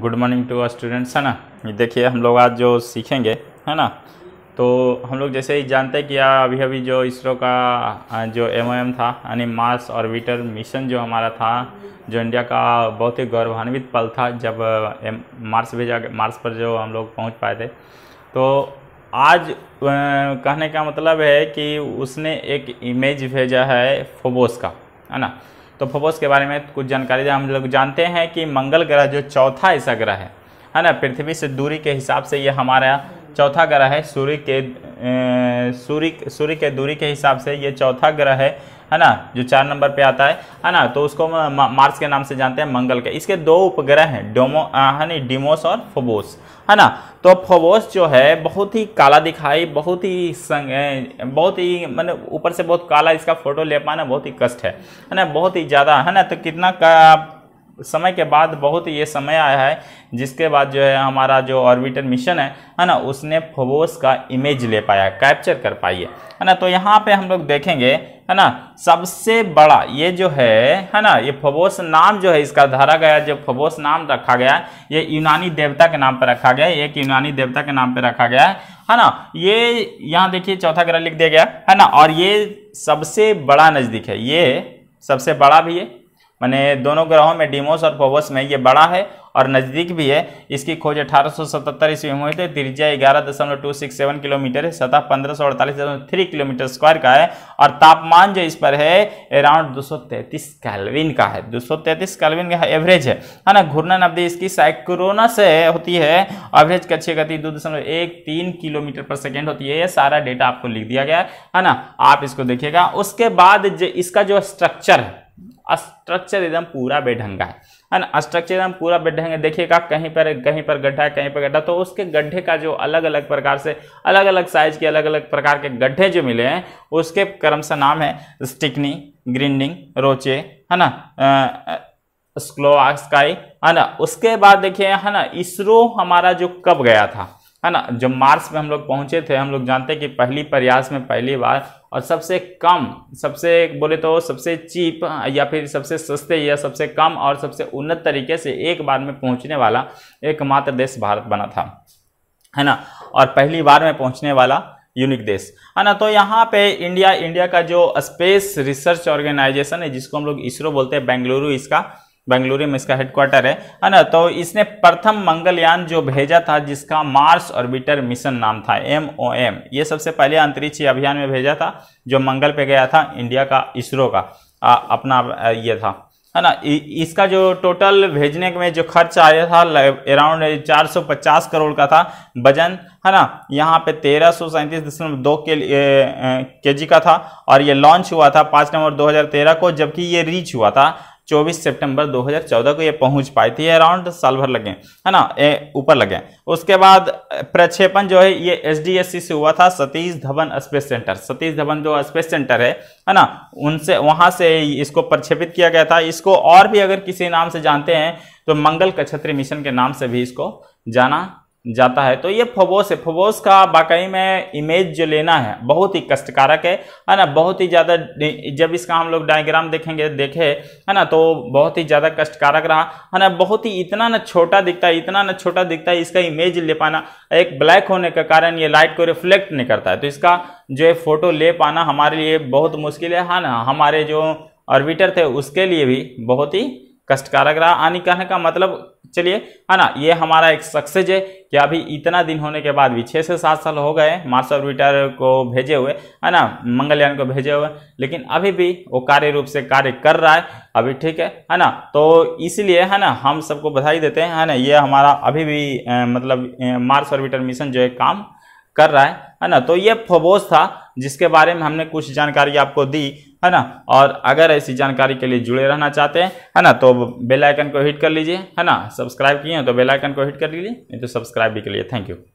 good morning to our students है ना देखिए हम लोग आज जो सीखेंगे है ना तो हम लोग जैसे ही जानते हैं कि अभी अभी जो इसरो का जो एम था यानी मार्स ऑर्बिटर मिशन जो हमारा था जो इंडिया का बहुत ही गौरवान्वित पल था जब एम मार्स भेजा मार्स पर जो हम लोग पहुंच पाए थे तो आज कहने का मतलब है कि उसने एक इमेज भेजा है फोबोस का है ना तो फोबोस के बारे में कुछ जानकारी हम लोग जानते हैं कि मंगल ग्रह जो चौथा ऐसा ग्रह है है ना पृथ्वी से दूरी के हिसाब से ये हमारा चौथा ग्रह है सूर्य के सूर्य सूर्य के दूरी के हिसाब से ये चौथा ग्रह है है ना जो चार नंबर पे आता है है ना तो उसको मार्स के नाम से जानते हैं मंगल के इसके दो उपग्रह हैं डोमो है डिमोस और फोबोस है ना तो फोबोस जो है बहुत ही काला दिखाई बहुत ही संग बहुत ही मैंने ऊपर से बहुत काला इसका फोटो ले पाना बहुत ही कष्ट है है ना बहुत ही ज़्यादा है ना तो कितना का समय के बाद बहुत ये समय आया है जिसके बाद जो है हमारा जो ऑर्बिटर मिशन है है ना उसने फोबोस का इमेज ले पाया कैप्चर कर पाई है है ना तो यहाँ पे हम लोग देखेंगे है ना सबसे बड़ा ये जो है है ना ये फोबोस नाम जो है इसका धारा गया जो फोबोस नाम रखा गया ये यूनानी देवता के नाम पर रखा गया एक यूनानी देवता के नाम पर रखा गया है है ना ये यहाँ देखिए चौथा ग्रह लिख दिया गया है ना और ये सबसे बड़ा नज़दीक है ये सबसे बड़ा भी है मैंने दोनों ग्रहों में डिमोस और फोबोस में ये बड़ा है और नज़दीक भी है इसकी खोज 1877 ईस्वी में हुई थी त्रिज्या ग्यारह दशमलव टू सिक्स सेवन किलोमीटर है सतह पंद्रह सौ अड़तालीस दशमलव थ्री किलोमीटर स्क्वायर का है और तापमान जो इस पर है अराउंड दो सौ तैंतीस कैलविन का है दो सौ तैंतीस कैलविन का एवरेज है है ना घूर्णन अवधि इसकी साइक्रोना से होती है एवरेज कक्षीय गति दो दशमलव एक तीन किलोमीटर पर सेकेंड होती है ये सारा डेटा आपको लिख दिया गया है ना आप इसको देखिएगा उसके बाद इसका जो स्ट्रक्चर है स्ट्रक्चर एकदम पूरा बेढंगा है है ना स्ट्रक्चर एकदम पूरा बेढंगा देखिएगा कहीं पर कहीं पर गड्ढा है कहीं पर गड्ढा तो उसके गड्ढे का जो अलग अलग प्रकार से अलग अलग साइज के अलग अलग प्रकार के गड्ढे जो मिले हैं उसके क्रम से नाम है स्टिकनी ग्रिंडिंग रोचे है ना स्क्लोआक्सकाई है ना उसके बाद देखिए है ना इसरो हमारा जो कब गया था है ना जब मार्स पे हम लोग पहुंचे थे हम लोग जानते हैं कि पहली प्रयास में पहली बार और सबसे कम सबसे बोले तो सबसे चीप या फिर सबसे सस्ते या सबसे कम और सबसे उन्नत तरीके से एक बार में पहुंचने वाला एकमात्र देश भारत बना था है ना और पहली बार में पहुंचने वाला यूनिक देश है ना तो यहाँ पे इंडिया इंडिया का जो स्पेस रिसर्च ऑर्गेनाइजेशन है जिसको हम लोग इसरो बोलते हैं बेंगलुरु इसका बेंगलुरु में इसका हेडक्वार्टर है है हाँ ना तो इसने प्रथम मंगलयान जो भेजा था जिसका मार्स ऑर्बिटर मिशन नाम था एम ओ एम ये सबसे पहले अंतरिक्ष अभियान में भेजा था जो मंगल पे गया था इंडिया का इसरो का आ, अपना ये था है हाँ ना इसका जो टोटल भेजने में जो खर्च आया था अराउंड 450 करोड़ का था वजन है हाँ ना यहाँ पे तेरह सौ सैंतीस दशमलव दो के के जी का था और ये लॉन्च हुआ था पाँच नवंबर 2013 को जबकि ये रीच हुआ था 24 सितंबर 2014 को ये पहुंच पाई थी अराउंड साल भर लगे है ना ये ऊपर लगे उसके बाद प्रक्षेपण जो है ये सी से हुआ था सतीश धवन स्पेस सेंटर सतीश धवन जो स्पेस सेंटर है है ना उनसे वहां से इसको प्रक्षेपित किया गया था इसको और भी अगर किसी नाम से जानते हैं तो मंगल कछत्री मिशन के नाम से भी इसको जाना जाता है तो ये फोबोस है फोबोस का वाकई में इमेज जो लेना है बहुत ही कष्टकारक है है ना बहुत ही ज़्यादा जब इसका हम लोग डायग्राम देखेंगे देखे है ना तो बहुत ही ज़्यादा कष्टकारक रहा है ना बहुत ही इतना ना छोटा दिखता है इतना ना छोटा दिखता है इसका इमेज ले पाना एक ब्लैक होने के कारण ये लाइट को रिफ्लेक्ट नहीं करता है तो इसका जो है फोटो ले पाना हमारे लिए बहुत मुश्किल है हाँ ना हमारे जो ऑर्बिटर थे उसके लिए भी बहुत ही कष्टकारक रहा आनी कहने का मतलब चलिए है ना ये हमारा एक सक्सेज है कि अभी इतना दिन होने के बाद भी छः से सात साल हो गए मार्स ऑर्बिटर को भेजे हुए है ना मंगलयान को भेजे हुए लेकिन अभी भी वो कार्य रूप से कार्य कर रहा है अभी ठीक है है ना तो इसलिए है ना हम सबको बधाई देते हैं है ना ये हमारा अभी भी ए, मतलब मार्स ऑर्बिटर मिशन जो है काम कर रहा है है ना तो ये फोबोस था जिसके बारे में हमने कुछ जानकारी आपको दी है ना और अगर ऐसी जानकारी के लिए जुड़े रहना चाहते हैं है ना तो बेल आइकन को हिट कर लीजिए है ना सब्सक्राइब किए हैं तो बेल आइकन को हिट कर लीजिए नहीं तो सब्सक्राइब भी कर लिए थैंक यू